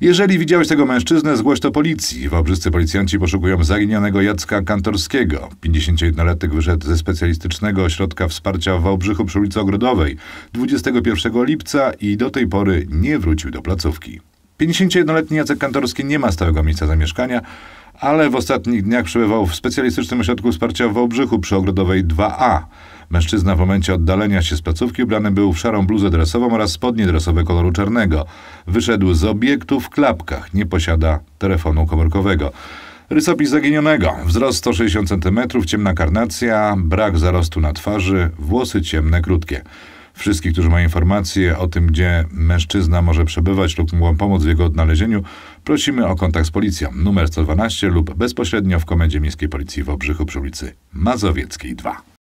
Jeżeli widziałeś tego mężczyznę, zgłoś to policji. Wałbrzyscy policjanci poszukują zaginionego Jacka Kantorskiego. 51-latek wyszedł ze specjalistycznego ośrodka wsparcia w Wałbrzychu przy ulicy Ogrodowej 21 lipca i do tej pory nie wrócił do placówki. 51-letni Jacek Kantorski nie ma stałego miejsca zamieszkania, ale w ostatnich dniach przebywał w specjalistycznym ośrodku wsparcia w Wałbrzychu przy Ogrodowej 2A. Mężczyzna w momencie oddalenia się z placówki ubrany był w szarą bluzę dresową oraz spodnie dresowe koloru czarnego. Wyszedł z obiektu w klapkach. Nie posiada telefonu komórkowego. Rysopis zaginionego. Wzrost 160 cm, ciemna karnacja, brak zarostu na twarzy, włosy ciemne, krótkie. Wszystkich, którzy mają informacje o tym, gdzie mężczyzna może przebywać lub mogą pomóc w jego odnalezieniu, prosimy o kontakt z policją. Numer 112 lub bezpośrednio w Komendzie Miejskiej Policji w Obrzychu przy ulicy Mazowieckiej 2.